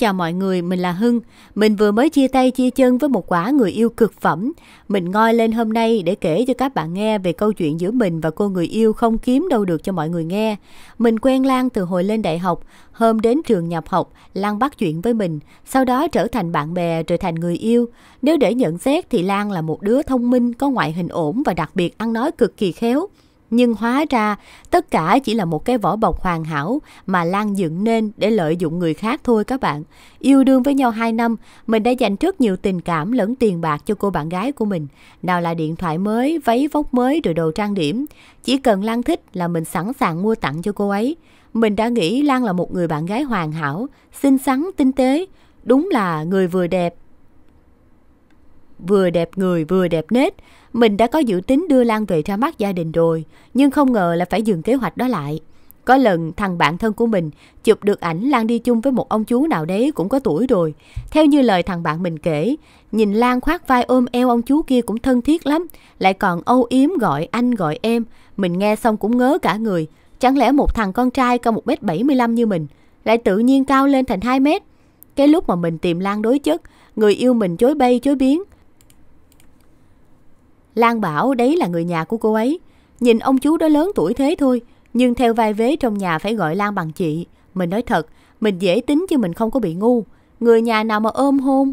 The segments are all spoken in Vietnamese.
chào mọi người, mình là Hưng. Mình vừa mới chia tay chia chân với một quả người yêu cực phẩm. Mình ngoi lên hôm nay để kể cho các bạn nghe về câu chuyện giữa mình và cô người yêu không kiếm đâu được cho mọi người nghe. Mình quen Lan từ hồi lên đại học, hôm đến trường nhập học, Lan bắt chuyện với mình, sau đó trở thành bạn bè, rồi thành người yêu. Nếu để nhận xét thì Lan là một đứa thông minh, có ngoại hình ổn và đặc biệt ăn nói cực kỳ khéo nhưng hóa ra tất cả chỉ là một cái vỏ bọc hoàn hảo mà Lan dựng nên để lợi dụng người khác thôi các bạn. Yêu đương với nhau 2 năm, mình đã dành rất nhiều tình cảm lẫn tiền bạc cho cô bạn gái của mình. Nào là điện thoại mới, váy vóc mới rồi đồ trang điểm. Chỉ cần Lan thích là mình sẵn sàng mua tặng cho cô ấy. Mình đã nghĩ Lan là một người bạn gái hoàn hảo, xinh xắn, tinh tế. Đúng là người vừa đẹp, vừa đẹp người vừa đẹp nết mình đã có dự tính đưa Lan về ra mắt gia đình rồi, nhưng không ngờ là phải dừng kế hoạch đó lại. Có lần thằng bạn thân của mình chụp được ảnh Lan đi chung với một ông chú nào đấy cũng có tuổi rồi. Theo như lời thằng bạn mình kể, nhìn Lan khoác vai ôm eo ông chú kia cũng thân thiết lắm, lại còn âu yếm gọi anh gọi em. Mình nghe xong cũng ngớ cả người, chẳng lẽ một thằng con trai cao 1m75 như mình lại tự nhiên cao lên thành 2 mét. Cái lúc mà mình tìm Lan đối chất, người yêu mình chối bay chối biến, Lan bảo đấy là người nhà của cô ấy. Nhìn ông chú đó lớn tuổi thế thôi, nhưng theo vai vế trong nhà phải gọi Lan bằng chị. Mình nói thật, mình dễ tính chứ mình không có bị ngu. Người nhà nào mà ôm hôn,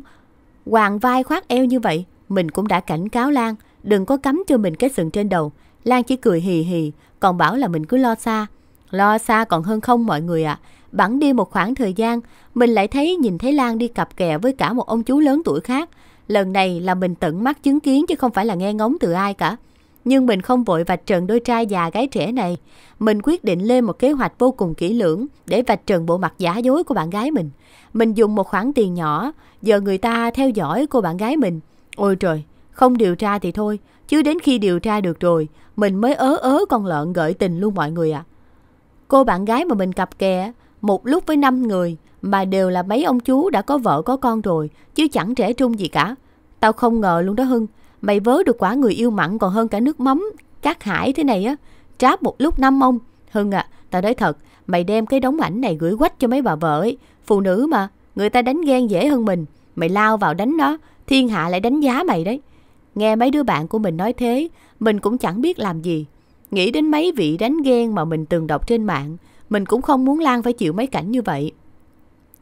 hoàng vai khoác eo như vậy, mình cũng đã cảnh cáo Lan, đừng có cắm cho mình cái sừng trên đầu. Lan chỉ cười hì hì, còn bảo là mình cứ lo xa. Lo xa còn hơn không mọi người ạ. À. Bẵng đi một khoảng thời gian, mình lại thấy nhìn thấy Lan đi cặp kè với cả một ông chú lớn tuổi khác. Lần này là mình tận mắt chứng kiến chứ không phải là nghe ngóng từ ai cả. Nhưng mình không vội vạch trần đôi trai già gái trẻ này. Mình quyết định lên một kế hoạch vô cùng kỹ lưỡng để vạch trần bộ mặt giả dối của bạn gái mình. Mình dùng một khoản tiền nhỏ, giờ người ta theo dõi cô bạn gái mình. Ôi trời, không điều tra thì thôi, chứ đến khi điều tra được rồi, mình mới ớ ớ con lợn gợi tình luôn mọi người ạ. À. Cô bạn gái mà mình cặp kè, một lúc với năm người, mà đều là mấy ông chú đã có vợ có con rồi, chứ chẳng trẻ trung gì cả. Tao không ngờ luôn đó Hưng, mày vớ được quả người yêu mặn còn hơn cả nước mắm, cát hải thế này á, tráp một lúc năm ông. Hưng à, tao nói thật, mày đem cái đống ảnh này gửi quách cho mấy bà vợ ấy, phụ nữ mà, người ta đánh ghen dễ hơn mình, mày lao vào đánh nó, thiên hạ lại đánh giá mày đấy. Nghe mấy đứa bạn của mình nói thế, mình cũng chẳng biết làm gì. Nghĩ đến mấy vị đánh ghen mà mình từng đọc trên mạng, mình cũng không muốn Lan phải chịu mấy cảnh như vậy.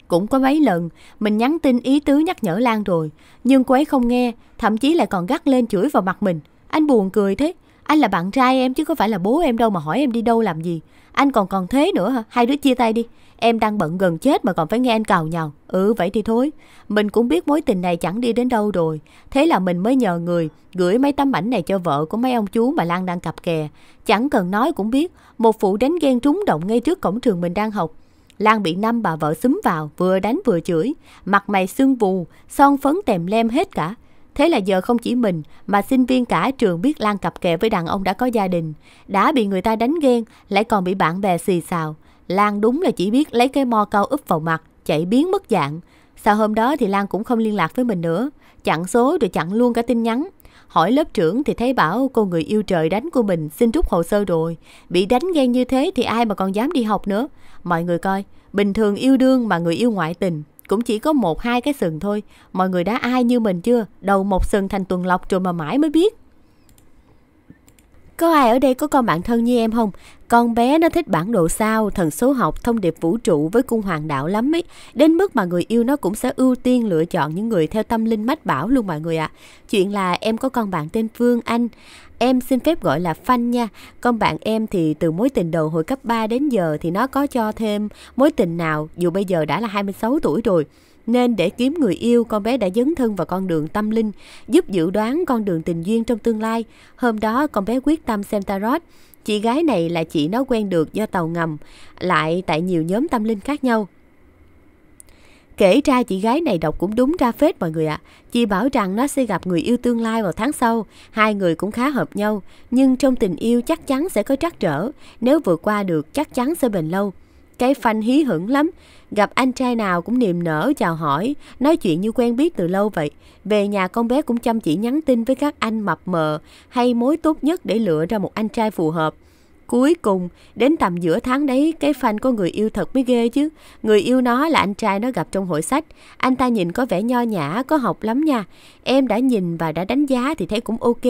Cũng có mấy lần, mình nhắn tin ý tứ nhắc nhở Lan rồi, nhưng cô ấy không nghe, thậm chí lại còn gắt lên chửi vào mặt mình. Anh buồn cười thế, anh là bạn trai em chứ có phải là bố em đâu mà hỏi em đi đâu làm gì. Anh còn còn thế nữa hả? Hai đứa chia tay đi. Em đang bận gần chết mà còn phải nghe anh cào nhào. Ừ vậy thì thôi. Mình cũng biết mối tình này chẳng đi đến đâu rồi. Thế là mình mới nhờ người gửi mấy tấm ảnh này cho vợ của mấy ông chú mà Lan đang cặp kè. Chẳng cần nói cũng biết. Một vụ đánh ghen trúng động ngay trước cổng trường mình đang học. Lan bị năm bà vợ xúm vào, vừa đánh vừa chửi, mặt mày sưng vù, son phấn tèm lem hết cả. Thế là giờ không chỉ mình mà sinh viên cả trường biết Lan cặp kè với đàn ông đã có gia đình, đã bị người ta đánh ghen, lại còn bị bạn bè xì xào. Lan đúng là chỉ biết lấy cây mo cao úp vào mặt, chạy biến mất dạng. Sau hôm đó thì Lan cũng không liên lạc với mình nữa, chặn số rồi chặn luôn cả tin nhắn. Hỏi lớp trưởng thì thấy bảo cô người yêu trời đánh của mình xin rút hồ sơ rồi. Bị đánh ghen như thế thì ai mà còn dám đi học nữa. Mọi người coi, bình thường yêu đương mà người yêu ngoại tình cũng chỉ có một hai cái sừng thôi. Mọi người đã ai như mình chưa? Đầu một sừng thành tuần lộc rồi mà mãi mới biết. Có ai ở đây có con bạn thân như em không? Con bé nó thích bản đồ sao, thần số học, thông điệp vũ trụ với cung hoàng đạo lắm ấy. Đến mức mà người yêu nó cũng sẽ ưu tiên lựa chọn những người theo tâm linh mách bảo luôn mọi người ạ. À. Chuyện là em có con bạn tên Phương Anh. Em xin phép gọi là Phanh nha. Con bạn em thì từ mối tình đầu hồi cấp 3 đến giờ thì nó có cho thêm mối tình nào dù bây giờ đã là 26 tuổi rồi. Nên để kiếm người yêu, con bé đã dấn thân vào con đường tâm linh, giúp dự đoán con đường tình duyên trong tương lai. Hôm đó con bé quyết tâm xem tarot. Chị gái này là chị nó quen được do tàu ngầm, lại tại nhiều nhóm tâm linh khác nhau. Kể ra chị gái này đọc cũng đúng ra phết mọi người ạ. À. Chị bảo rằng nó sẽ gặp người yêu tương lai vào tháng sau, hai người cũng khá hợp nhau, nhưng trong tình yêu chắc chắn sẽ có trắc trở, nếu vượt qua được chắc chắn sẽ bền lâu. Cái phanh hí hửng lắm, gặp anh trai nào cũng niềm nở chào hỏi, nói chuyện như quen biết từ lâu vậy. Về nhà con bé cũng chăm chỉ nhắn tin với các anh mập mờ hay mối tốt nhất để lựa ra một anh trai phù hợp. Cuối cùng, đến tầm giữa tháng đấy, cái fan của người yêu thật mới ghê chứ. Người yêu nó là anh trai nó gặp trong hội sách. Anh ta nhìn có vẻ nho nhã, có học lắm nha. Em đã nhìn và đã đánh giá thì thấy cũng ok.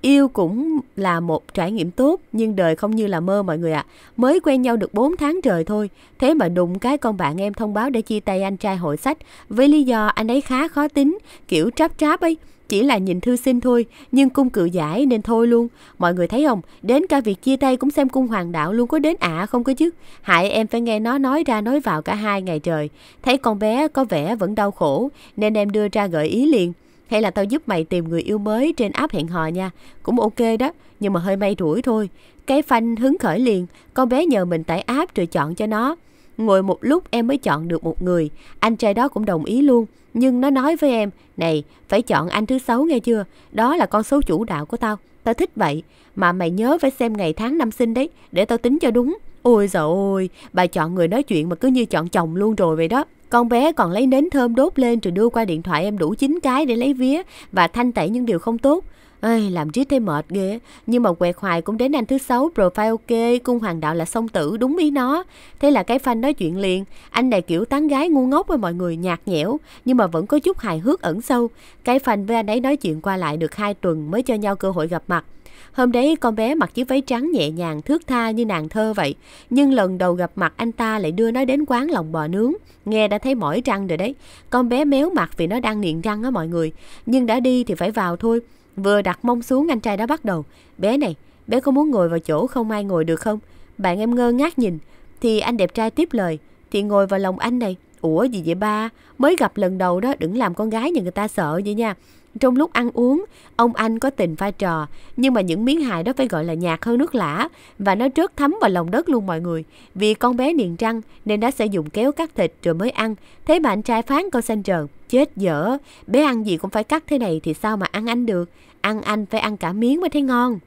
Yêu cũng là một trải nghiệm tốt, nhưng đời không như là mơ mọi người ạ. À. Mới quen nhau được 4 tháng trời thôi. Thế mà đụng cái con bạn em thông báo để chia tay anh trai hội sách. Với lý do anh ấy khá khó tính, kiểu tráp tráp ấy. Chỉ là nhìn thư sinh thôi, nhưng cung cự giải nên thôi luôn. Mọi người thấy không, đến cả việc chia tay cũng xem cung hoàng đạo luôn có đến ạ à không có chứ. Hại em phải nghe nó nói ra nói vào cả hai ngày trời. Thấy con bé có vẻ vẫn đau khổ, nên em đưa ra gợi ý liền. Hay là tao giúp mày tìm người yêu mới trên app hẹn hò nha. Cũng ok đó, nhưng mà hơi may rủi thôi. Cái phanh hứng khởi liền, con bé nhờ mình tải app rồi chọn cho nó. Ngồi một lúc em mới chọn được một người, anh trai đó cũng đồng ý luôn. Nhưng nó nói với em, này, phải chọn anh thứ sáu nghe chưa? Đó là con số chủ đạo của tao. Tao thích vậy. Mà mày nhớ phải xem ngày tháng năm sinh đấy, để tao tính cho đúng. Ôi giời ôi bà chọn người nói chuyện mà cứ như chọn chồng luôn rồi vậy đó. Con bé còn lấy nến thơm đốt lên rồi đưa qua điện thoại em đủ 9 cái để lấy vía và thanh tẩy những điều không tốt ơi làm riết thấy mệt ghê. Nhưng mà quẹt hoài cũng đến anh thứ sáu profile ok, cung hoàng đạo là song tử đúng ý nó. Thế là cái fan nói chuyện liền. Anh này kiểu tán gái ngu ngốc với mọi người nhạt nhẽo, nhưng mà vẫn có chút hài hước ẩn sâu. Cái fan với anh ấy nói chuyện qua lại được hai tuần mới cho nhau cơ hội gặp mặt. Hôm đấy con bé mặc chiếc váy trắng nhẹ nhàng thước tha như nàng thơ vậy, nhưng lần đầu gặp mặt anh ta lại đưa nó đến quán lòng bò nướng, nghe đã thấy mỏi răng rồi đấy. Con bé méo mặt vì nó đang nghiện răng á mọi người, nhưng đã đi thì phải vào thôi. Vừa đặt mông xuống anh trai đã bắt đầu. Bé này, bé có muốn ngồi vào chỗ không ai ngồi được không? Bạn em ngơ ngác nhìn. Thì anh đẹp trai tiếp lời. Thì ngồi vào lòng anh này. Ủa gì vậy ba? Mới gặp lần đầu đó đừng làm con gái như người ta sợ vậy nha. Trong lúc ăn uống, ông anh có tình pha trò, nhưng mà những miếng hài đó phải gọi là nhạt hơn nước lã và nó rớt thấm vào lòng đất luôn mọi người. Vì con bé niền trăng nên đã sẽ dùng kéo cắt thịt rồi mới ăn. Thế mà anh trai phán con xanh trờn, chết dở, bé ăn gì cũng phải cắt thế này thì sao mà ăn anh được. Ăn anh phải ăn cả miếng mới thấy ngon.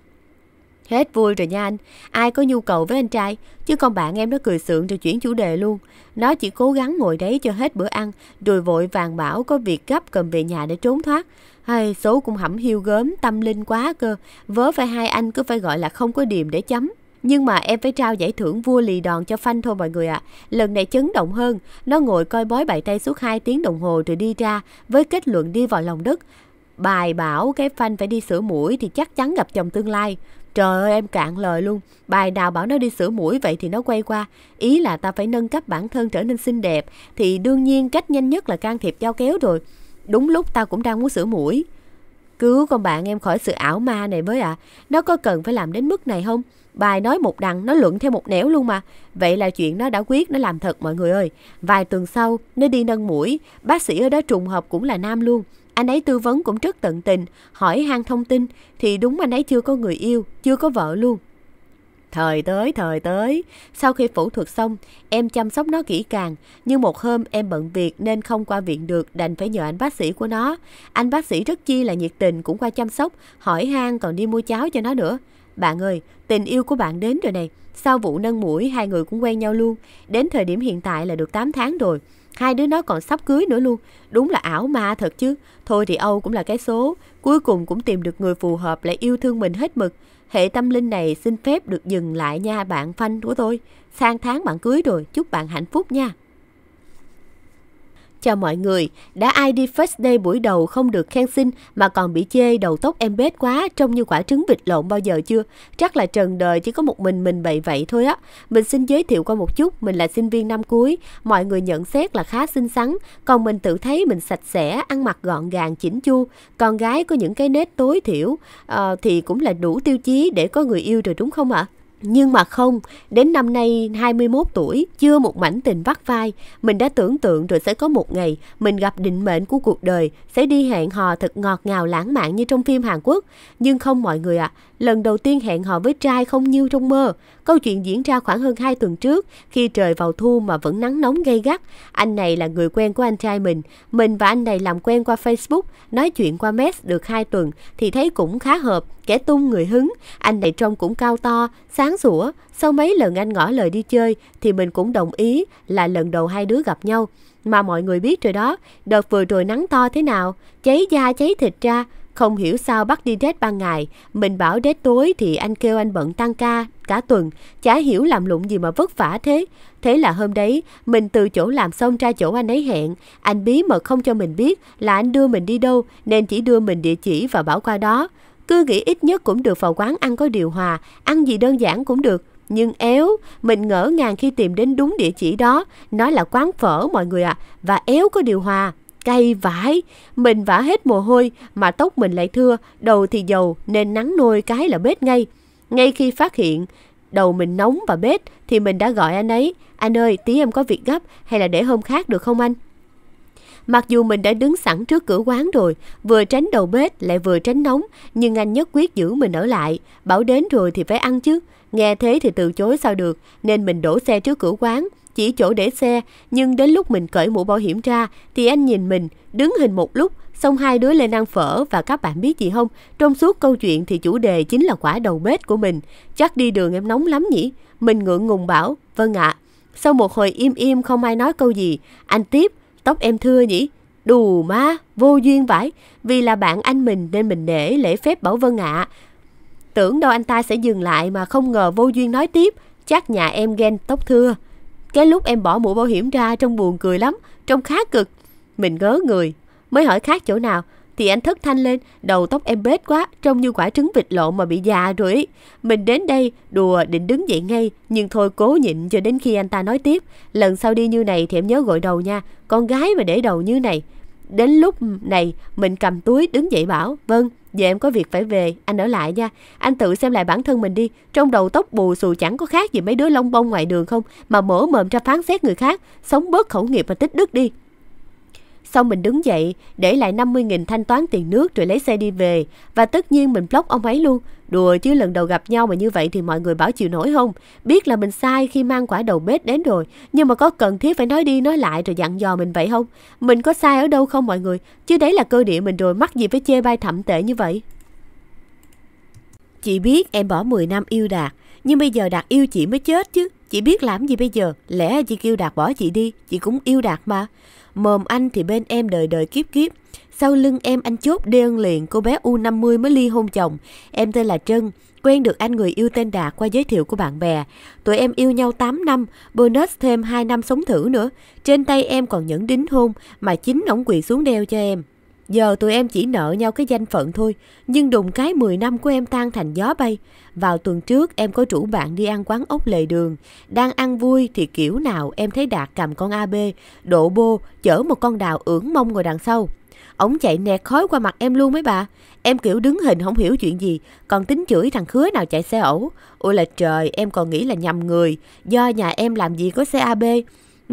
Hết vui rồi nha anh, ai có nhu cầu với anh trai, chứ con bạn em nó cười sượng rồi chuyển chủ đề luôn. Nó chỉ cố gắng ngồi đấy cho hết bữa ăn, rồi vội vàng bảo có việc gấp cầm về nhà để trốn thoát. Hay số cũng hẩm hiu gớm, tâm linh quá cơ, vớ phải hai anh cứ phải gọi là không có điểm để chấm. Nhưng mà em phải trao giải thưởng vua lì đòn cho phanh thôi mọi người ạ. À. Lần này chấn động hơn, nó ngồi coi bói bày tay suốt 2 tiếng đồng hồ rồi đi ra với kết luận đi vào lòng đất bài bảo cái phanh phải đi sửa mũi thì chắc chắn gặp chồng tương lai trời ơi em cạn lời luôn bài nào bảo nó đi sửa mũi vậy thì nó quay qua ý là ta phải nâng cấp bản thân trở nên xinh đẹp thì đương nhiên cách nhanh nhất là can thiệp dao kéo rồi đúng lúc ta cũng đang muốn sửa mũi cứu con bạn em khỏi sự ảo ma này với ạ à. nó có cần phải làm đến mức này không bài nói một đằng nó luận theo một nẻo luôn mà vậy là chuyện nó đã quyết nó làm thật mọi người ơi vài tuần sau nó đi nâng mũi bác sĩ ở đó trùng hợp cũng là nam luôn anh ấy tư vấn cũng rất tận tình, hỏi han thông tin thì đúng anh ấy chưa có người yêu, chưa có vợ luôn. Thời tới, thời tới. Sau khi phẫu thuật xong, em chăm sóc nó kỹ càng. Nhưng một hôm em bận việc nên không qua viện được, đành phải nhờ anh bác sĩ của nó. Anh bác sĩ rất chi là nhiệt tình, cũng qua chăm sóc, hỏi han còn đi mua cháo cho nó nữa. Bạn ơi, tình yêu của bạn đến rồi này. Sau vụ nâng mũi, hai người cũng quen nhau luôn. Đến thời điểm hiện tại là được 8 tháng rồi. Hai đứa nó còn sắp cưới nữa luôn, đúng là ảo ma thật chứ. Thôi thì Âu cũng là cái số, cuối cùng cũng tìm được người phù hợp lại yêu thương mình hết mực. Hệ tâm linh này xin phép được dừng lại nha bạn phanh của tôi. Sang tháng bạn cưới rồi, chúc bạn hạnh phúc nha. Chào mọi người, đã ai đi first day buổi đầu không được khen xinh mà còn bị chê đầu tóc em bết quá trông như quả trứng vịt lộn bao giờ chưa? Chắc là trần đời chỉ có một mình mình bậy vậy thôi á. Mình xin giới thiệu qua một chút, mình là sinh viên năm cuối, mọi người nhận xét là khá xinh xắn, còn mình tự thấy mình sạch sẽ, ăn mặc gọn gàng, chỉnh chu. Con gái có những cái nết tối thiểu à, thì cũng là đủ tiêu chí để có người yêu rồi đúng không ạ? À? Nhưng mà không, đến năm nay 21 tuổi, chưa một mảnh tình vắt vai, mình đã tưởng tượng rồi sẽ có một ngày mình gặp định mệnh của cuộc đời, sẽ đi hẹn hò thật ngọt ngào lãng mạn như trong phim Hàn Quốc. Nhưng không mọi người ạ, à, lần đầu tiên hẹn hò với trai không như trong mơ. Câu chuyện diễn ra khoảng hơn 2 tuần trước, khi trời vào thu mà vẫn nắng nóng gay gắt. Anh này là người quen của anh trai mình. Mình và anh này làm quen qua Facebook, nói chuyện qua Mess được 2 tuần thì thấy cũng khá hợp, kẻ tung người hứng. Anh này trông cũng cao to, sáng sủa. Sau mấy lần anh ngỏ lời đi chơi thì mình cũng đồng ý là lần đầu hai đứa gặp nhau. Mà mọi người biết rồi đó, đợt vừa rồi nắng to thế nào, cháy da cháy thịt ra, không hiểu sao bắt đi date ban ngày, mình bảo date tối thì anh kêu anh bận tăng ca cả tuần, chả hiểu làm lụng gì mà vất vả thế. Thế là hôm đấy, mình từ chỗ làm xong ra chỗ anh ấy hẹn, anh bí mật không cho mình biết là anh đưa mình đi đâu nên chỉ đưa mình địa chỉ và bảo qua đó. Cứ nghĩ ít nhất cũng được vào quán ăn có điều hòa, ăn gì đơn giản cũng được. Nhưng éo, mình ngỡ ngàng khi tìm đến đúng địa chỉ đó, nó là quán phở mọi người ạ, à, và éo có điều hòa cay vãi. Mình vã hết mồ hôi mà tóc mình lại thưa, đầu thì dầu nên nắng nôi cái là bết ngay. Ngay khi phát hiện đầu mình nóng và bết thì mình đã gọi anh ấy, anh ơi tí em có việc gấp hay là để hôm khác được không anh? Mặc dù mình đã đứng sẵn trước cửa quán rồi, vừa tránh đầu bết lại vừa tránh nóng, nhưng anh nhất quyết giữ mình ở lại, bảo đến rồi thì phải ăn chứ. Nghe thế thì từ chối sao được, nên mình đổ xe trước cửa quán, chỉ chỗ để xe, nhưng đến lúc mình cởi mũ bảo hiểm ra thì anh nhìn mình, đứng hình một lúc, xong hai đứa lên ăn phở và các bạn biết gì không, trong suốt câu chuyện thì chủ đề chính là quả đầu bếp của mình. Chắc đi đường em nóng lắm nhỉ? Mình ngượng ngùng bảo, vâng ạ. À. Sau một hồi im im không ai nói câu gì, anh tiếp, tóc em thưa nhỉ? Đù má, vô duyên vãi, vì là bạn anh mình nên mình để lễ phép bảo vâng ạ. À. Tưởng đâu anh ta sẽ dừng lại mà không ngờ vô duyên nói tiếp, chắc nhà em ghen tóc thưa. Cái lúc em bỏ mũ bảo hiểm ra trông buồn cười lắm, trông khá cực. Mình ngớ người, mới hỏi khác chỗ nào. Thì anh thất thanh lên, đầu tóc em bết quá, trông như quả trứng vịt lộn mà bị già rồi ấy. Mình đến đây, đùa định đứng dậy ngay, nhưng thôi cố nhịn cho đến khi anh ta nói tiếp. Lần sau đi như này thì em nhớ gội đầu nha, con gái mà để đầu như này. Đến lúc này, mình cầm túi đứng dậy bảo, vâng, Giờ dạ, em có việc phải về, anh ở lại nha. Anh tự xem lại bản thân mình đi. Trong đầu tóc bù xù chẳng có khác gì mấy đứa lông bông ngoài đường không, mà mở mồm ra phán xét người khác. Sống bớt khẩu nghiệp và tích đức đi. Xong mình đứng dậy, để lại 50.000 thanh toán tiền nước rồi lấy xe đi về. Và tất nhiên mình block ông ấy luôn. Đùa chứ lần đầu gặp nhau mà như vậy thì mọi người bảo chịu nổi không? Biết là mình sai khi mang quả đầu bếp đến rồi. Nhưng mà có cần thiết phải nói đi nói lại rồi dặn dò mình vậy không? Mình có sai ở đâu không mọi người? Chứ đấy là cơ địa mình rồi mắc gì phải chê bai thậm tệ như vậy. Chị biết em bỏ 10 năm yêu Đạt. Nhưng bây giờ Đạt yêu chị mới chết chứ. Chị biết làm gì bây giờ, lẽ chị kêu Đạt bỏ chị đi, chị cũng yêu Đạt mà. Mồm anh thì bên em đời đời kiếp kiếp. Sau lưng em anh chốt đơn liền cô bé U50 mới ly hôn chồng. Em tên là Trân, quen được anh người yêu tên Đạt qua giới thiệu của bạn bè. Tụi em yêu nhau 8 năm, bonus thêm 2 năm sống thử nữa. Trên tay em còn nhẫn đính hôn mà chính ổng quỳ xuống đeo cho em. Giờ tụi em chỉ nợ nhau cái danh phận thôi, nhưng đùng cái 10 năm của em tan thành gió bay. Vào tuần trước em có chủ bạn đi ăn quán ốc lề đường. Đang ăn vui thì kiểu nào em thấy Đạt cầm con AB, độ bô, chở một con đào ưỡng mông ngồi đằng sau. Ông chạy nẹt khói qua mặt em luôn mấy bà. Em kiểu đứng hình không hiểu chuyện gì, còn tính chửi thằng khứa nào chạy xe ẩu. Ôi là trời, em còn nghĩ là nhầm người, do nhà em làm gì có xe AB.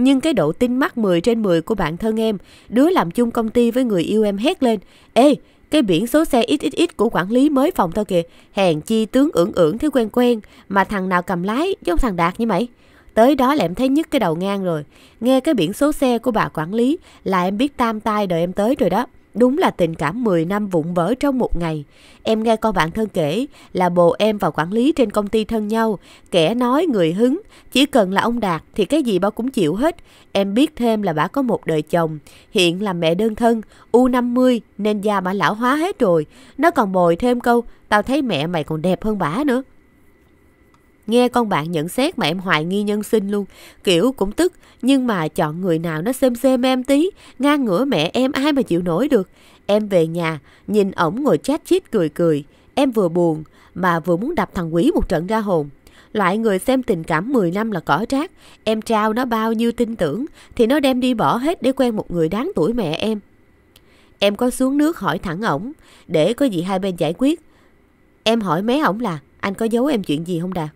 Nhưng cái độ tin mắt 10 trên 10 của bạn thân em, đứa làm chung công ty với người yêu em hét lên, Ê, cái biển số xe XXX của quản lý mới phòng thôi kìa, hèn chi tướng ưỡng ưỡng thấy quen quen, mà thằng nào cầm lái giống thằng Đạt như mày. Tới đó là em thấy nhức cái đầu ngang rồi, nghe cái biển số xe của bà quản lý là em biết tam tai đợi em tới rồi đó. Đúng là tình cảm 10 năm vụn vỡ trong một ngày. Em nghe con bạn thân kể là bồ em và quản lý trên công ty thân nhau, kẻ nói người hứng, chỉ cần là ông Đạt thì cái gì bà cũng chịu hết. Em biết thêm là bà có một đời chồng, hiện là mẹ đơn thân, U50 nên da bà lão hóa hết rồi. Nó còn bồi thêm câu, tao thấy mẹ mày còn đẹp hơn bà nữa. Nghe con bạn nhận xét mà em hoài nghi nhân sinh luôn. Kiểu cũng tức, nhưng mà chọn người nào nó xem xem em tí. Ngang ngửa mẹ em ai mà chịu nổi được. Em về nhà, nhìn ổng ngồi chát chít cười cười. Em vừa buồn, mà vừa muốn đập thằng quý một trận ra hồn. Loại người xem tình cảm 10 năm là cỏ rác. Em trao nó bao nhiêu tin tưởng, thì nó đem đi bỏ hết để quen một người đáng tuổi mẹ em. Em có xuống nước hỏi thẳng ổng, để có gì hai bên giải quyết. Em hỏi mấy ổng là, anh có giấu em chuyện gì không Đạt?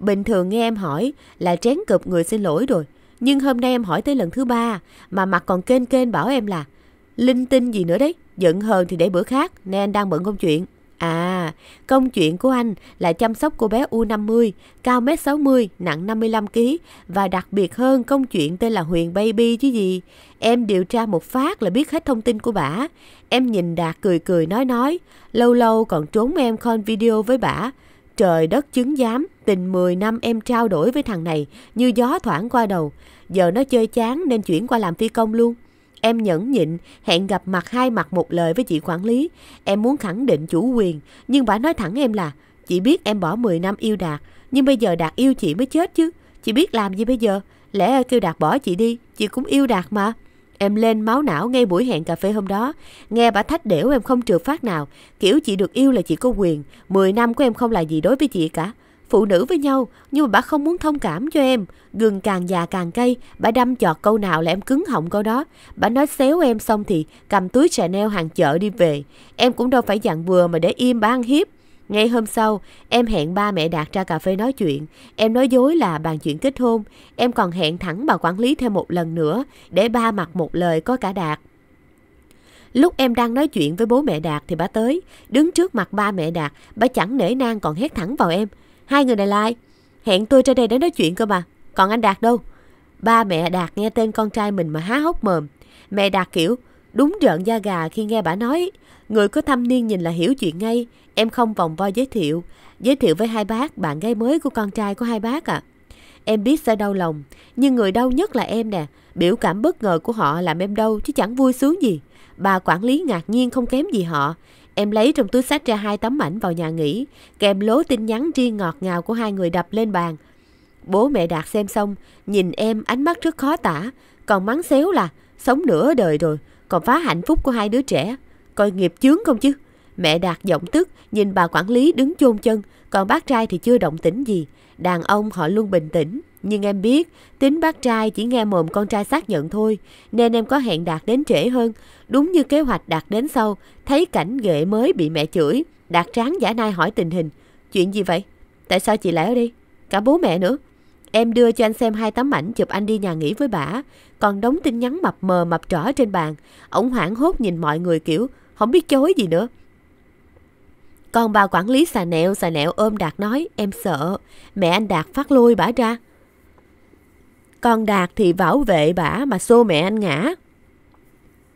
Bình thường nghe em hỏi là trén cụp người xin lỗi rồi. Nhưng hôm nay em hỏi tới lần thứ ba mà mặt còn kênh kênh bảo em là linh tinh gì nữa đấy. Giận hờn thì để bữa khác, nên anh đang bận công chuyện. À, công chuyện của anh là chăm sóc cô bé U50, cao mét m 60 nặng 55kg và đặc biệt hơn công chuyện tên là Huyền Baby chứ gì. Em điều tra một phát là biết hết thông tin của bả. Em nhìn Đạt cười cười nói nói, lâu lâu còn trốn em con video với bả. Trời đất chứng giám, tình 10 năm em trao đổi với thằng này như gió thoảng qua đầu. Giờ nó chơi chán nên chuyển qua làm phi công luôn. Em nhẫn nhịn, hẹn gặp mặt hai mặt một lời với chị quản lý. Em muốn khẳng định chủ quyền, nhưng bà nói thẳng em là chị biết em bỏ 10 năm yêu Đạt, nhưng bây giờ Đạt yêu chị mới chết chứ. Chị biết làm gì bây giờ? Lẽ kêu Đạt bỏ chị đi, chị cũng yêu Đạt mà. Em lên máu não ngay buổi hẹn cà phê hôm đó. Nghe bà thách đểu em không trượt phát nào. Kiểu chị được yêu là chị có quyền. mười năm của em không là gì đối với chị cả. Phụ nữ với nhau, nhưng mà bà không muốn thông cảm cho em. Gừng càng già càng cay, bà đâm chọt câu nào là em cứng họng câu đó. Bà nói xéo em xong thì cầm túi Chanel hàng chợ đi về. Em cũng đâu phải dặn vừa mà để im bà ăn hiếp. Ngay hôm sau, em hẹn ba mẹ Đạt ra cà phê nói chuyện. Em nói dối là bàn chuyện kết hôn. Em còn hẹn thẳng bà quản lý thêm một lần nữa để ba mặt một lời có cả Đạt. Lúc em đang nói chuyện với bố mẹ Đạt thì bà tới. Đứng trước mặt ba mẹ Đạt, bà chẳng nể nang còn hét thẳng vào em. Hai người này là ai? Hẹn tôi ra đây để nói chuyện cơ mà. Còn anh Đạt đâu? Ba mẹ Đạt nghe tên con trai mình mà há hốc mồm. Mẹ Đạt kiểu, đúng rợn da gà khi nghe bà nói Người có thâm niên nhìn là hiểu chuyện ngay, em không vòng vo giới thiệu. Giới thiệu với hai bác, bạn gái mới của con trai của hai bác ạ. À. Em biết sẽ đau lòng, nhưng người đau nhất là em nè. Biểu cảm bất ngờ của họ làm em đau chứ chẳng vui sướng gì. Bà quản lý ngạc nhiên không kém gì họ. Em lấy trong túi sách ra hai tấm ảnh vào nhà nghỉ, kèm lố tin nhắn riêng ngọt ngào của hai người đập lên bàn. Bố mẹ Đạt xem xong, nhìn em ánh mắt rất khó tả, còn mắng xéo là sống nửa đời rồi, còn phá hạnh phúc của hai đứa trẻ coi nghiệp chướng không chứ? Mẹ Đạt giọng tức, nhìn bà quản lý đứng chôn chân, còn bác trai thì chưa động tĩnh gì. Đàn ông họ luôn bình tĩnh, nhưng em biết, tính bác trai chỉ nghe mồm con trai xác nhận thôi, nên em có hẹn Đạt đến trễ hơn. Đúng như kế hoạch Đạt đến sau, thấy cảnh ghệ mới bị mẹ chửi, Đạt tráng giả nai hỏi tình hình. Chuyện gì vậy? Tại sao chị lại ở đây? Cả bố mẹ nữa. Em đưa cho anh xem hai tấm ảnh chụp anh đi nhà nghỉ với bả, còn đóng tin nhắn mập mờ mập trỏ trên bàn. Ông hoảng hốt nhìn mọi người kiểu, không biết chối gì nữa. Còn bà quản lý xà nẹo, xà nẹo ôm Đạt nói, em sợ, mẹ anh Đạt phát lôi bả ra. Còn Đạt thì bảo vệ bả mà xô mẹ anh ngã.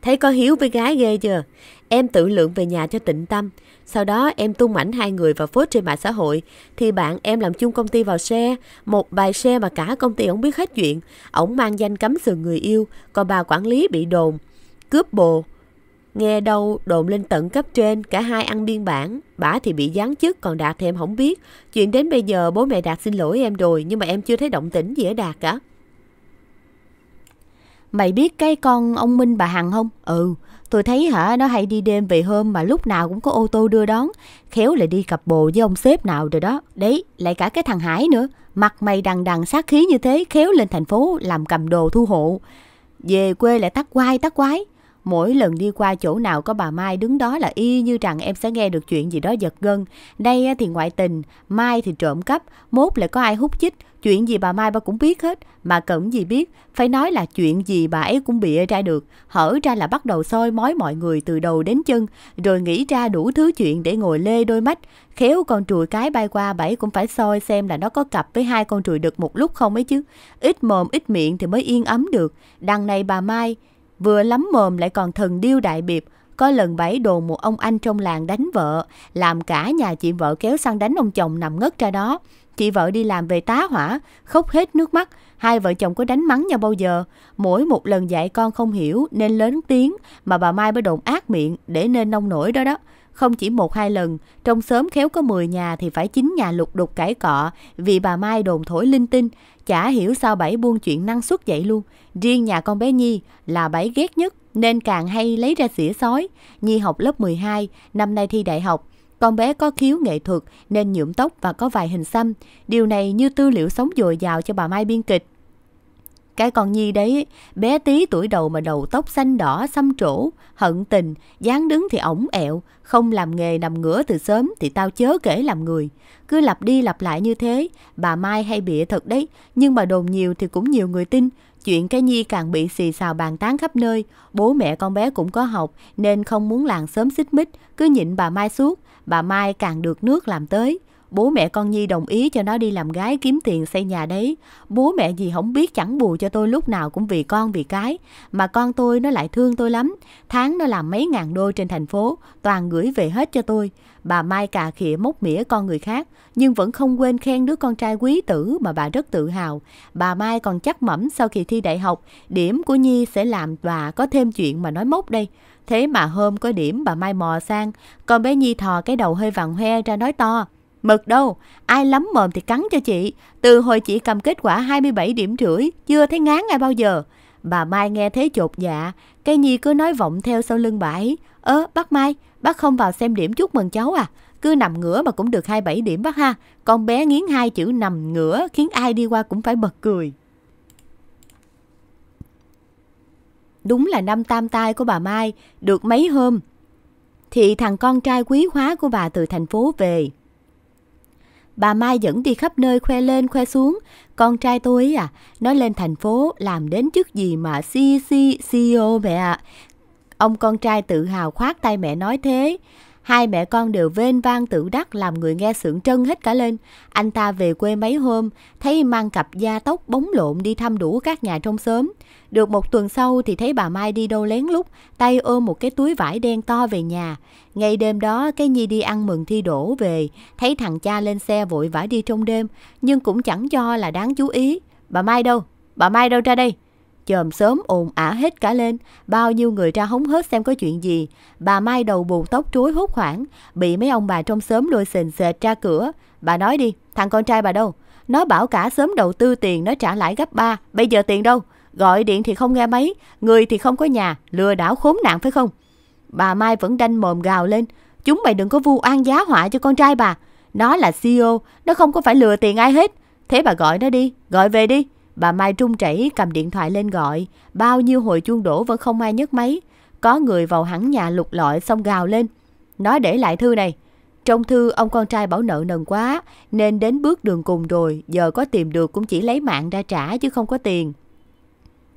Thấy có hiếu với gái ghê chưa? Em tự lượng về nhà cho tịnh tâm. Sau đó em tung ảnh hai người vào phốt trên mạng xã hội. Thì bạn em làm chung công ty vào xe. Một bài xe mà cả công ty ổng biết hết chuyện. Ổng mang danh cấm sườn người yêu. Còn bà quản lý bị đồn. Cướp bồ. Nghe đâu đồn lên tận cấp trên, cả hai ăn biên bản. Bả thì bị giáng chức, còn Đạt thì em không biết. Chuyện đến bây giờ bố mẹ Đạt xin lỗi em rồi, nhưng mà em chưa thấy động tĩnh gì ở Đạt cả. Mày biết cái con ông Minh bà Hằng không? Ừ, tôi thấy hả, nó hay đi đêm về hôm mà lúc nào cũng có ô tô đưa đón. Khéo lại đi cặp bồ với ông sếp nào rồi đó. Đấy, lại cả cái thằng Hải nữa. Mặt mày đằng đằng sát khí như thế, khéo lên thành phố làm cầm đồ thu hộ. Về quê lại tắt quai tắt quái Mỗi lần đi qua chỗ nào có bà Mai đứng đó là y như rằng em sẽ nghe được chuyện gì đó giật gân. Đây thì ngoại tình, Mai thì trộm cắp, mốt lại có ai hút chích. Chuyện gì bà Mai bà cũng biết hết, mà cẩn gì biết. Phải nói là chuyện gì bà ấy cũng bịa ra được. Hở ra là bắt đầu soi mói mọi người từ đầu đến chân, rồi nghĩ ra đủ thứ chuyện để ngồi lê đôi mắt. Khéo con trùi cái bay qua bảy cũng phải soi xem là nó có cặp với hai con trùi được một lúc không ấy chứ. Ít mồm ít miệng thì mới yên ấm được. Đằng này bà Mai vừa lắm mồm lại còn thần điêu đại biệp, có lần bảy đồ một ông anh trong làng đánh vợ, làm cả nhà chị vợ kéo sang đánh ông chồng nằm ngất ra đó. Chị vợ đi làm về tá hỏa, khóc hết nước mắt, hai vợ chồng có đánh mắng nhau bao giờ. Mỗi một lần dạy con không hiểu nên lớn tiếng mà bà Mai mới đồn ác miệng để nên nông nổi đó đó. Không chỉ một hai lần, trong xóm khéo có 10 nhà thì phải chín nhà lục đục cải cọ vì bà Mai đồn thổi linh tinh. Chả hiểu sao bảy buông chuyện năng suất vậy luôn. Riêng nhà con bé Nhi là bảy ghét nhất nên càng hay lấy ra xỉa sói. Nhi học lớp 12, năm nay thi đại học. Con bé có khiếu nghệ thuật nên nhuộm tóc và có vài hình xăm. Điều này như tư liệu sống dồi dào cho bà Mai biên kịch. Cái con Nhi đấy, bé tí tuổi đầu mà đầu tóc xanh đỏ xăm trổ, hận tình, dáng đứng thì ổng ẹo, không làm nghề nằm ngửa từ sớm thì tao chớ kể làm người. Cứ lặp đi lặp lại như thế, bà Mai hay bịa thật đấy, nhưng mà đồn nhiều thì cũng nhiều người tin. Chuyện cái Nhi càng bị xì xào bàn tán khắp nơi, bố mẹ con bé cũng có học nên không muốn làng sớm xích mích, cứ nhịn bà Mai suốt, bà Mai càng được nước làm tới. Bố mẹ con Nhi đồng ý cho nó đi làm gái kiếm tiền xây nhà đấy. Bố mẹ gì không biết chẳng bù cho tôi lúc nào cũng vì con vì cái. Mà con tôi nó lại thương tôi lắm. Tháng nó làm mấy ngàn đô trên thành phố, toàn gửi về hết cho tôi. Bà Mai cà khịa móc mỉa con người khác, nhưng vẫn không quên khen đứa con trai quý tử mà bà rất tự hào. Bà Mai còn chắc mẩm sau khi thi đại học, điểm của Nhi sẽ làm bà có thêm chuyện mà nói mốc đây. Thế mà hôm có điểm bà Mai mò sang, con bé Nhi thò cái đầu hơi vàng hoe ra nói to. Mực đâu, ai lắm mồm thì cắn cho chị. Từ hồi chị cầm kết quả 27 điểm rưỡi, chưa thấy ngán ai bao giờ. Bà Mai nghe thế chột dạ, cây nhi cứ nói vọng theo sau lưng bà ấy. Ơ, bác Mai, bác không vào xem điểm chúc mừng cháu à? Cứ nằm ngửa mà cũng được 27 điểm bác ha. Con bé nghiến hai chữ nằm ngửa khiến ai đi qua cũng phải bật cười. Đúng là năm tam tai của bà Mai, được mấy hôm. Thì thằng con trai quý hóa của bà từ thành phố về, Bà Mai dẫn đi khắp nơi khoe lên khoe xuống. Con trai tôi à, nó lên thành phố làm đến chức gì mà CEO mẹ ạ. À. Ông con trai tự hào khoát tay mẹ nói thế. Hai mẹ con đều vên vang tự đắc làm người nghe sượng trân hết cả lên. Anh ta về quê mấy hôm, thấy mang cặp da tóc bóng lộn đi thăm đủ các nhà trong xóm. Được một tuần sau thì thấy bà Mai đi đâu lén lút, tay ôm một cái túi vải đen to về nhà. Ngay đêm đó, cái Nhi đi ăn mừng thi đổ về, thấy thằng cha lên xe vội vã đi trong đêm, nhưng cũng chẳng cho là đáng chú ý. Bà Mai đâu? Bà Mai đâu ra đây? Chòm sớm ồn ả hết cả lên, bao nhiêu người ra hóng hớt xem có chuyện gì. Bà Mai đầu bù tóc rối hốt hoảng, bị mấy ông bà trong xóm lôi xình sệt ra cửa. Bà nói đi, thằng con trai bà đâu? Nó bảo cả sớm đầu tư tiền nó trả lãi gấp ba bây giờ tiền đâu? Gọi điện thì không nghe máy, người thì không có nhà, lừa đảo khốn nạn phải không? Bà Mai vẫn đanh mồm gào lên, chúng mày đừng có vu oan giá họa cho con trai bà. Nó là CEO, nó không có phải lừa tiền ai hết. Thế bà gọi nó đi, gọi về đi. Bà Mai trung chảy cầm điện thoại lên gọi, bao nhiêu hồi chuông đổ vẫn không ai nhấc máy. Có người vào hẳn nhà lục lọi xong gào lên. Nói để lại thư này. Trong thư ông con trai bảo nợ nần quá nên đến bước đường cùng rồi, giờ có tìm được cũng chỉ lấy mạng ra trả chứ không có tiền.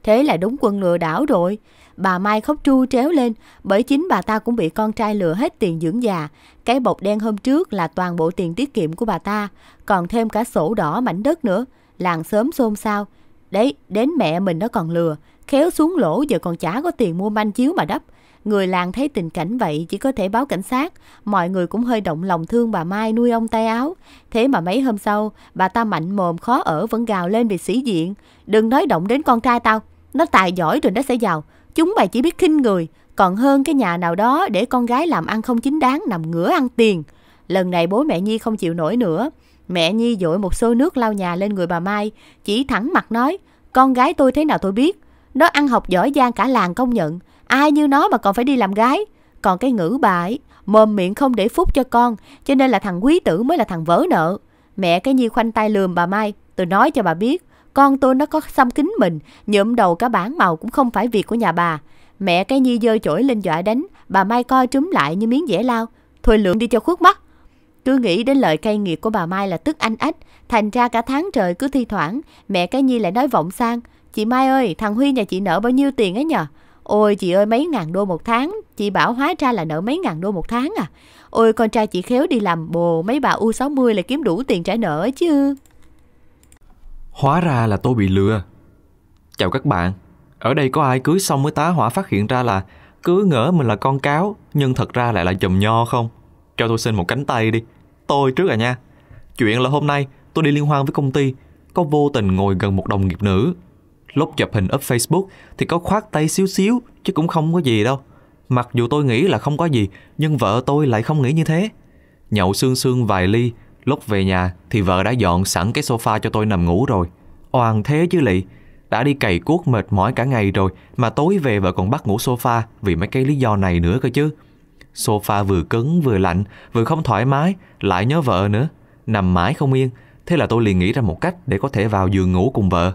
Thế là đúng quân lừa đảo rồi. Bà Mai khóc tru tréo lên bởi chính bà ta cũng bị con trai lừa hết tiền dưỡng già. Cái bọc đen hôm trước là toàn bộ tiền tiết kiệm của bà ta, còn thêm cả sổ đỏ mảnh đất nữa làng sớm xôn xao. Đấy, đến mẹ mình nó còn lừa, khéo xuống lỗ giờ còn chả có tiền mua manh chiếu mà đắp. Người làng thấy tình cảnh vậy chỉ có thể báo cảnh sát, mọi người cũng hơi động lòng thương bà Mai nuôi ông tay áo. Thế mà mấy hôm sau, bà ta mạnh mồm khó ở vẫn gào lên vì sĩ diện. Đừng nói động đến con trai tao, nó tài giỏi rồi nó sẽ giàu. Chúng mày chỉ biết khinh người, còn hơn cái nhà nào đó để con gái làm ăn không chính đáng nằm ngửa ăn tiền. Lần này bố mẹ Nhi không chịu nổi nữa, Mẹ Nhi dội một xô nước lau nhà lên người bà Mai, chỉ thẳng mặt nói, con gái tôi thế nào tôi biết. Nó ăn học giỏi giang cả làng công nhận, ai như nó mà còn phải đi làm gái. Còn cái ngữ bà ấy, mồm miệng không để phúc cho con, cho nên là thằng quý tử mới là thằng vỡ nợ. Mẹ cái Nhi khoanh tay lườm bà Mai, tôi nói cho bà biết, con tôi nó có xăm kính mình, nhuộm đầu cả bản màu cũng không phải việc của nhà bà. Mẹ cái Nhi dơ chổi lên dọa đánh, bà Mai coi trúm lại như miếng dẻ lao. Thôi lượng đi cho khuất mắt. Cứ nghĩ đến lời cay nghiệt của bà Mai là tức anh ếch, thành ra cả tháng trời cứ thi thoảng, mẹ cái Nhi lại nói vọng sang. Chị Mai ơi, thằng Huy nhà chị nợ bao nhiêu tiền ấy nhờ? Ôi chị ơi mấy ngàn đô một tháng, chị bảo hóa ra là nợ mấy ngàn đô một tháng à. Ôi con trai chị khéo đi làm bồ, mấy bà U60 lại kiếm đủ tiền trả nợ chứ. Hóa ra là tôi bị lừa. Chào các bạn, ở đây có ai cưới xong mới tá hỏa phát hiện ra là cứ ngỡ mình là con cáo nhưng thật ra lại là chùm nho không? Cho tôi xin một cánh tay đi tôi trước à nha. Chuyện là hôm nay tôi đi liên hoan với công ty, có vô tình ngồi gần một đồng nghiệp nữ. Lúc chụp hình up Facebook thì có khoát tay xíu xíu chứ cũng không có gì đâu. Mặc dù tôi nghĩ là không có gì, nhưng vợ tôi lại không nghĩ như thế. Nhậu sương sương vài ly, lúc về nhà thì vợ đã dọn sẵn cái sofa cho tôi nằm ngủ rồi. Oan thế chứ lị, đã đi cày cuốc mệt mỏi cả ngày rồi mà tối về vợ còn bắt ngủ sofa vì mấy cái lý do này nữa cơ chứ. Sofa vừa cứng vừa lạnh, vừa không thoải mái, lại nhớ vợ nữa. Nằm mãi không yên, thế là tôi liền nghĩ ra một cách để có thể vào giường ngủ cùng vợ.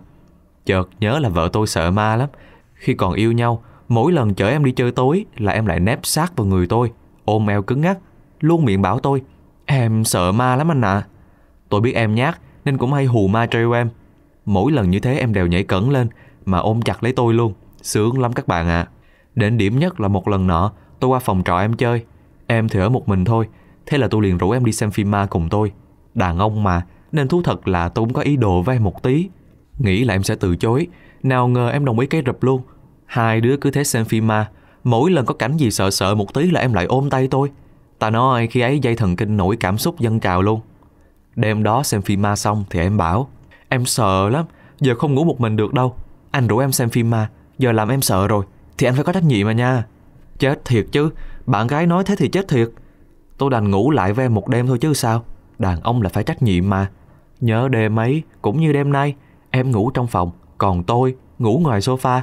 Chợt nhớ là vợ tôi sợ ma lắm. Khi còn yêu nhau, mỗi lần chở em đi chơi tối là em lại nép sát vào người tôi, ôm eo cứng ngắc, luôn miệng bảo tôi, em sợ ma lắm anh ạ. À. Tôi biết em nhát nên cũng hay hù ma trêu em. Mỗi lần như thế em đều nhảy cẩn lên mà ôm chặt lấy tôi luôn. Sướng lắm các bạn ạ. À. Đến điểm nhất là một lần nọ, Tôi qua phòng trọ em chơi Em thì ở một mình thôi Thế là tôi liền rủ em đi xem phim ma cùng tôi Đàn ông mà Nên thú thật là tôi cũng có ý đồ với em một tí Nghĩ là em sẽ từ chối Nào ngờ em đồng ý cái rụp luôn Hai đứa cứ thế xem phim ma Mỗi lần có cảnh gì sợ sợ một tí là em lại ôm tay tôi Ta nói khi ấy dây thần kinh nổi cảm xúc dâng trào luôn Đêm đó xem phim ma xong thì em bảo Em sợ lắm Giờ không ngủ một mình được đâu Anh rủ em xem phim ma Giờ làm em sợ rồi Thì anh phải có trách nhiệm mà nha Chết thiệt chứ Bạn gái nói thế thì chết thiệt Tôi đành ngủ lại với em một đêm thôi chứ sao Đàn ông là phải trách nhiệm mà Nhớ đêm ấy cũng như đêm nay Em ngủ trong phòng Còn tôi ngủ ngoài sofa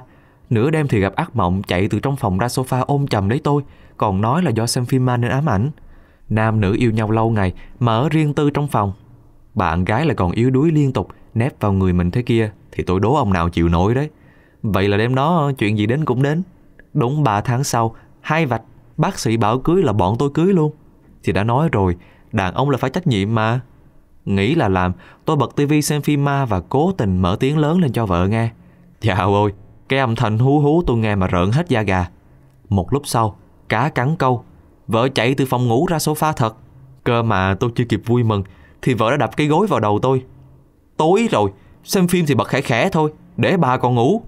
Nửa đêm thì gặp ác mộng chạy từ trong phòng ra sofa ôm chầm lấy tôi Còn nói là do xem phim ma nên ám ảnh Nam nữ yêu nhau lâu ngày Mà ở riêng tư trong phòng Bạn gái lại còn yếu đuối liên tục Nép vào người mình thế kia Thì tôi đố ông nào chịu nổi đấy Vậy là đêm đó chuyện gì đến cũng đến Đúng 3 tháng sau, hai vạch, bác sĩ bảo cưới là bọn tôi cưới luôn. Thì đã nói rồi, đàn ông là phải trách nhiệm mà. Nghĩ là làm, tôi bật tivi xem phim ma và cố tình mở tiếng lớn lên cho vợ nghe. Chào dạ ơi, cái âm thanh hú hú tôi nghe mà rợn hết da gà. Một lúc sau, cá cắn câu, vợ chạy từ phòng ngủ ra sofa thật. Cơ mà tôi chưa kịp vui mừng, thì vợ đã đập cái gối vào đầu tôi. Tối rồi, xem phim thì bật khẽ khẽ thôi, để bà còn ngủ.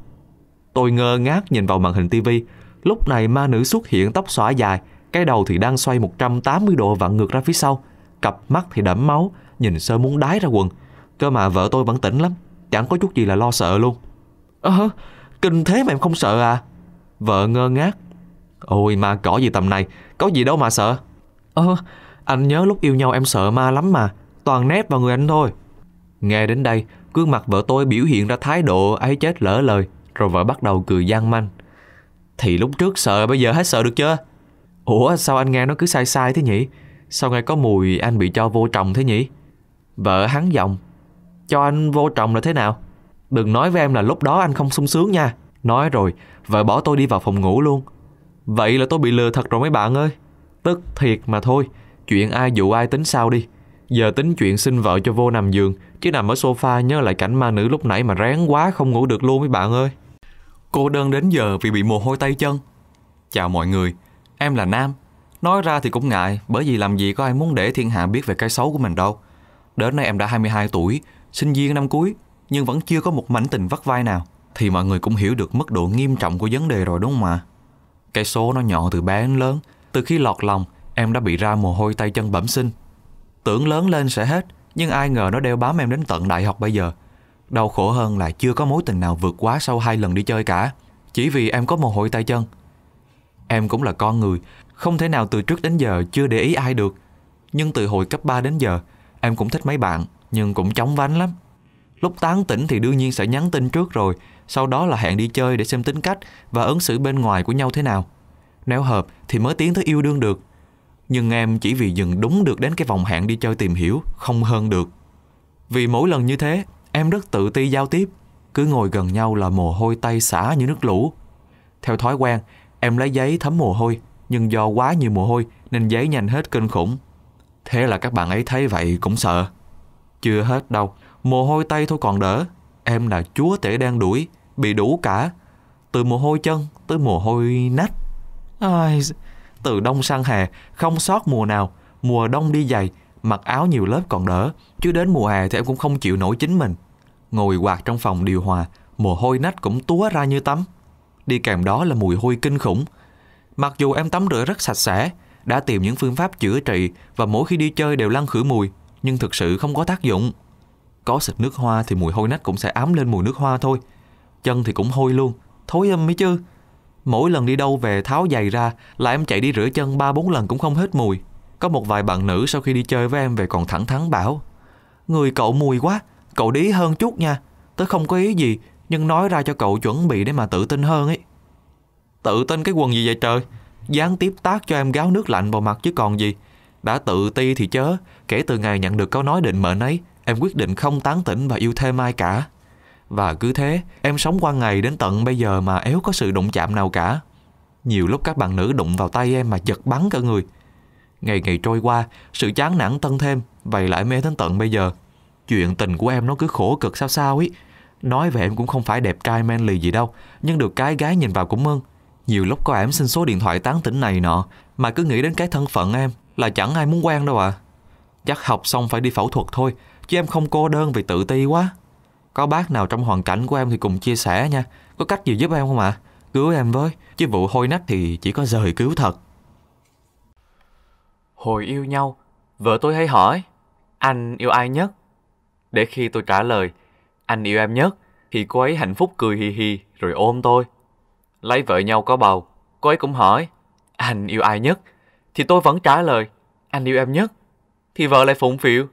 Tôi ngơ ngác nhìn vào màn hình tivi, Lúc này ma nữ xuất hiện tóc xõa dài, cái đầu thì đang xoay 180 độ vặn ngược ra phía sau, cặp mắt thì đẫm máu, nhìn sơ muốn đái ra quần. Cơ mà vợ tôi vẫn tỉnh lắm, chẳng có chút gì là lo sợ luôn. Ơ, à, kinh thế mà em không sợ à? Vợ ngơ ngác. Ôi ma cỏ gì tầm này, có gì đâu mà sợ. Ơ, à, anh nhớ lúc yêu nhau em sợ ma lắm mà, toàn nép vào người anh thôi. Nghe đến đây, gương mặt vợ tôi biểu hiện ra thái độ ấy chết lỡ lời, rồi vợ bắt đầu cười gian manh. Thì lúc trước sợ bây giờ hết sợ được chưa Ủa sao anh nghe nó cứ sai sai thế nhỉ Sao nghe có mùi anh bị cho vô chồng thế nhỉ Vợ hắn giọng Cho anh vô chồng là thế nào Đừng nói với em là lúc đó anh không sung sướng nha Nói rồi Vợ bỏ tôi đi vào phòng ngủ luôn Vậy là tôi bị lừa thật rồi mấy bạn ơi Tức thiệt mà thôi Chuyện ai dụ ai tính sao đi Giờ tính chuyện xin vợ cho vô nằm giường Chứ nằm ở sofa nhớ lại cảnh ma nữ lúc nãy mà rén quá không ngủ được luôn mấy bạn ơi Cô đơn đến giờ vì bị mồ hôi tay chân. Chào mọi người, em là Nam. Nói ra thì cũng ngại bởi vì làm gì có ai muốn để thiên hạ biết về cái xấu của mình đâu. Đến nay em đã 22 tuổi, sinh viên năm cuối, nhưng vẫn chưa có một mảnh tình vắt vai nào. Thì mọi người cũng hiểu được mức độ nghiêm trọng của vấn đề rồi đúng không ạ? À? Cái số nó nhỏ từ bé đến lớn, từ khi lọt lòng em đã bị ra mồ hôi tay chân bẩm sinh. Tưởng lớn lên sẽ hết, nhưng ai ngờ nó đeo bám em đến tận đại học bây giờ. Đau khổ hơn là chưa có mối tình nào vượt quá sau hai lần đi chơi cả, chỉ vì em có mồ hôi tay chân. Em cũng là con người, không thể nào từ trước đến giờ chưa để ý ai được. Nhưng từ hồi cấp 3 đến giờ, em cũng thích mấy bạn, nhưng cũng chóng vánh lắm. Lúc tán tỉnh thì đương nhiên sẽ nhắn tin trước rồi, sau đó là hẹn đi chơi để xem tính cách và ứng xử bên ngoài của nhau thế nào. Nếu hợp thì mới tiến tới yêu đương được. Nhưng em chỉ vì dừng đúng được đến cái vòng hẹn đi chơi tìm hiểu, không hơn được. Vì mỗi lần như thế, Em rất tự ti giao tiếp, cứ ngồi gần nhau là mồ hôi tay xả như nước lũ. Theo thói quen, em lấy giấy thấm mồ hôi, nhưng do quá nhiều mồ hôi nên giấy nhanh hết kinh khủng. Thế là các bạn ấy thấy vậy cũng sợ. Chưa hết đâu, mồ hôi tay thôi còn đỡ. Em là chúa tể đang đuổi, bị đủ cả. Từ mồ hôi chân tới mồ hôi nách. từ đông sang hè, không sót mùa nào. Mùa đông đi giày, mặc áo nhiều lớp còn đỡ, chứ đến mùa hè thì em cũng không chịu nổi chính mình. Ngồi quạt trong phòng điều hòa, mồ hôi nách cũng túa ra như tắm. Đi kèm đó là mùi hôi kinh khủng. Mặc dù em tắm rửa rất sạch sẽ, đã tìm những phương pháp chữa trị và mỗi khi đi chơi đều lăn khử mùi, nhưng thực sự không có tác dụng. Có xịt nước hoa thì mùi hôi nách cũng sẽ ám lên mùi nước hoa thôi. Chân thì cũng hôi luôn, thối âm ấy chứ. Mỗi lần đi đâu về tháo giày ra là em chạy đi rửa chân ba bốn lần cũng không hết mùi. Có một vài bạn nữ sau khi đi chơi với em về còn thẳng thắn bảo Người cậu mùi quá, cậu đi hơn chút nha Tớ không có ý gì, nhưng nói ra cho cậu chuẩn bị để mà tự tin hơn ấy Tự tin cái quần gì vậy trời Gián tiếp tác cho em gáo nước lạnh vào mặt chứ còn gì Đã tự ti thì chớ Kể từ ngày nhận được câu nói định mệnh ấy Em quyết định không tán tỉnh và yêu thêm ai cả Và cứ thế Em sống qua ngày đến tận bây giờ mà éo có sự đụng chạm nào cả Nhiều lúc các bạn nữ đụng vào tay em mà giật bắn cả người Ngày ngày trôi qua, sự chán nản tăng thêm, vậy lại mê đến tận bây giờ. Chuyện tình của em nó cứ khổ cực sao sao ấy. Nói về em cũng không phải đẹp trai lì gì đâu, nhưng được cái gái nhìn vào cũng mừng. Nhiều lúc có em xin số điện thoại tán tỉnh này nọ, mà cứ nghĩ đến cái thân phận em là chẳng ai muốn quen đâu à. Chắc học xong phải đi phẫu thuật thôi, chứ em không cô đơn vì tự ti quá. Có bác nào trong hoàn cảnh của em thì cùng chia sẻ nha, có cách gì giúp em không ạ? À? Cứu em với, chứ vụ hôi nách thì chỉ có rời cứu thật. Hồi yêu nhau, vợ tôi hay hỏi, anh yêu ai nhất? Để khi tôi trả lời, anh yêu em nhất, thì cô ấy hạnh phúc cười hì hì rồi ôm tôi. Lấy vợ nhau có bầu, cô ấy cũng hỏi, anh yêu ai nhất? Thì tôi vẫn trả lời, anh yêu em nhất. Thì vợ lại phụng phịu,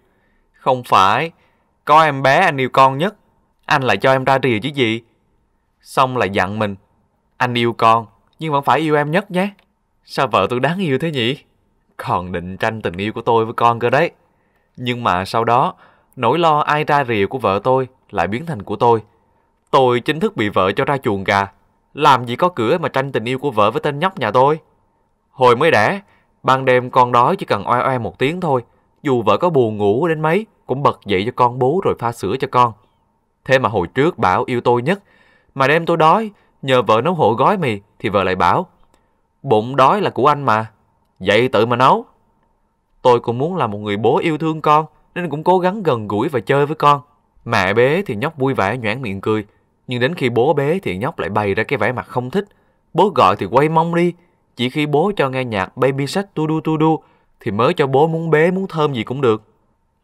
không phải, có em bé anh yêu con nhất, anh lại cho em ra rìa chứ gì. Xong lại dặn mình, anh yêu con, nhưng vẫn phải yêu em nhất nhé. Sao vợ tôi đáng yêu thế nhỉ? còn định tranh tình yêu của tôi với con cơ đấy. Nhưng mà sau đó, nỗi lo ai ra rìu của vợ tôi lại biến thành của tôi. Tôi chính thức bị vợ cho ra chuồng gà. Làm gì có cửa mà tranh tình yêu của vợ với tên nhóc nhà tôi. Hồi mới đẻ, ban đêm con đói chỉ cần oai oai một tiếng thôi. Dù vợ có buồn ngủ đến mấy, cũng bật dậy cho con bú rồi pha sữa cho con. Thế mà hồi trước bảo yêu tôi nhất, mà đêm tôi đói, nhờ vợ nấu hộ gói mì thì vợ lại bảo bụng đói là của anh mà Vậy tự mà nấu. Tôi cũng muốn là một người bố yêu thương con, nên cũng cố gắng gần gũi và chơi với con. Mẹ bé thì nhóc vui vẻ nhoảng miệng cười, nhưng đến khi bố bé thì nhóc lại bày ra cái vẻ mặt không thích. Bố gọi thì quay mông đi, chỉ khi bố cho nghe nhạc Baby shark Tu Du Tu Du thì mới cho bố muốn bé muốn thơm gì cũng được.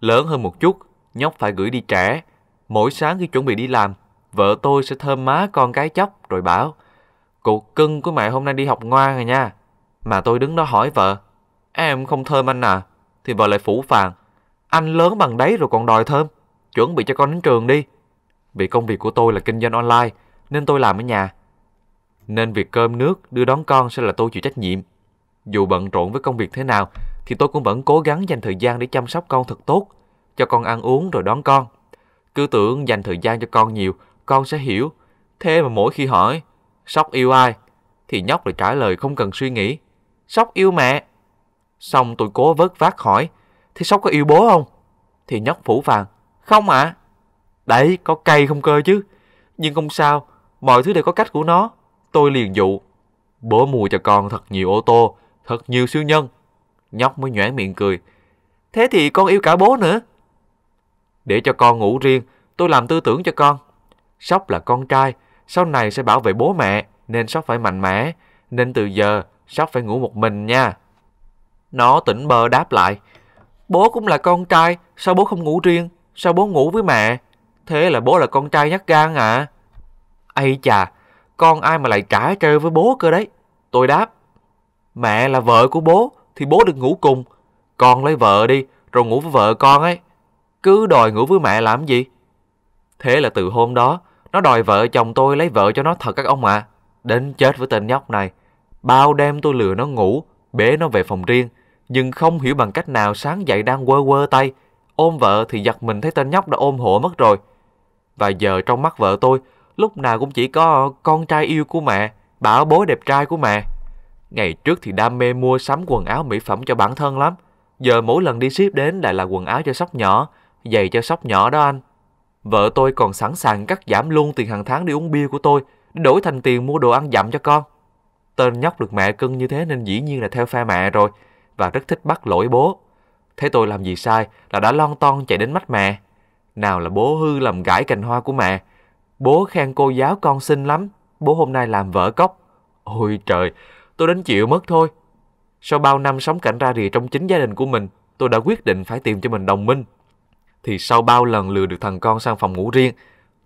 Lớn hơn một chút, nhóc phải gửi đi trẻ. Mỗi sáng khi chuẩn bị đi làm, vợ tôi sẽ thơm má con cái chóc rồi bảo Cục cưng của mẹ hôm nay đi học ngoan rồi nha. Mà tôi đứng đó hỏi vợ, em không thơm anh à? Thì vợ lại phủ phàng, anh lớn bằng đấy rồi còn đòi thơm, chuẩn bị cho con đến trường đi. Vì công việc của tôi là kinh doanh online, nên tôi làm ở nhà. Nên việc cơm nước, đưa đón con sẽ là tôi chịu trách nhiệm. Dù bận rộn với công việc thế nào, thì tôi cũng vẫn cố gắng dành thời gian để chăm sóc con thật tốt, cho con ăn uống rồi đón con. Cứ tưởng dành thời gian cho con nhiều, con sẽ hiểu. Thế mà mỗi khi hỏi, sóc yêu ai, thì nhóc lại trả lời không cần suy nghĩ. Sóc yêu mẹ. Xong tôi cố vớt vát hỏi, thì Sóc có yêu bố không? Thì nhóc phủ vàng, không ạ. À? Đấy, có cây không cơ chứ. Nhưng không sao, mọi thứ đều có cách của nó. Tôi liền dụ, bố mua cho con thật nhiều ô tô, thật nhiều siêu nhân. Nhóc mới nhoảng miệng cười. Thế thì con yêu cả bố nữa. Để cho con ngủ riêng, tôi làm tư tưởng cho con. Sóc là con trai, sau này sẽ bảo vệ bố mẹ, nên Sóc phải mạnh mẽ. Nên từ giờ, sắp phải ngủ một mình nha. Nó tỉnh bơ đáp lại. Bố cũng là con trai, sao bố không ngủ riêng? Sao bố ngủ với mẹ? Thế là bố là con trai nhắc gan à? Ây chà, con ai mà lại trả trêu với bố cơ đấy? Tôi đáp. Mẹ là vợ của bố, thì bố được ngủ cùng. Con lấy vợ đi, rồi ngủ với vợ con ấy. Cứ đòi ngủ với mẹ làm gì? Thế là từ hôm đó, nó đòi vợ chồng tôi lấy vợ cho nó thật các ông ạ. À. Đến chết với tên nhóc này. Bao đêm tôi lừa nó ngủ, bế nó về phòng riêng, nhưng không hiểu bằng cách nào sáng dậy đang quơ quơ tay, ôm vợ thì giật mình thấy tên nhóc đã ôm hộ mất rồi. Và giờ trong mắt vợ tôi, lúc nào cũng chỉ có con trai yêu của mẹ, bảo bối đẹp trai của mẹ. Ngày trước thì đam mê mua sắm quần áo mỹ phẩm cho bản thân lắm, giờ mỗi lần đi ship đến lại là quần áo cho sóc nhỏ, giày cho sóc nhỏ đó anh. Vợ tôi còn sẵn sàng cắt giảm luôn tiền hàng tháng đi uống bia của tôi, để đổi thành tiền mua đồ ăn dặm cho con. Tên nhóc được mẹ cưng như thế nên dĩ nhiên là theo pha mẹ rồi và rất thích bắt lỗi bố. Thế tôi làm gì sai là đã lon ton chạy đến mắt mẹ. Nào là bố hư làm gãi cành hoa của mẹ. Bố khen cô giáo con xinh lắm. Bố hôm nay làm vỡ cốc. Ôi trời, tôi đến chịu mất thôi. Sau bao năm sống cảnh ra rìa trong chính gia đình của mình, tôi đã quyết định phải tìm cho mình đồng minh. Thì sau bao lần lừa được thằng con sang phòng ngủ riêng,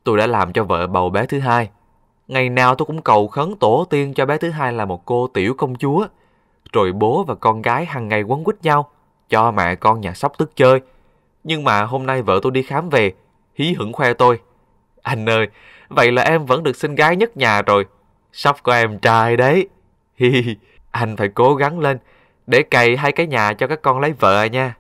tôi đã làm cho vợ bầu bé thứ hai. Ngày nào tôi cũng cầu khấn tổ tiên cho bé thứ hai là một cô tiểu công chúa. Rồi bố và con gái hàng ngày quấn quýt nhau, cho mẹ con nhà sóc tức chơi. Nhưng mà hôm nay vợ tôi đi khám về, hí hửng khoe tôi. Anh ơi, vậy là em vẫn được sinh gái nhất nhà rồi. Sóc có em trai đấy. Hi, hi, anh phải cố gắng lên để cày hai cái nhà cho các con lấy vợ nha.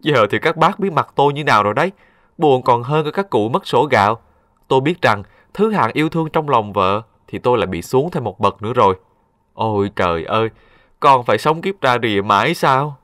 Giờ thì các bác biết mặt tôi như nào rồi đấy. Buồn còn hơn cả các cụ mất sổ gạo. Tôi biết rằng thứ hạng yêu thương trong lòng vợ thì tôi lại bị xuống thêm một bậc nữa rồi. Ôi trời ơi, còn phải sống kiếp ra rìa mãi sao?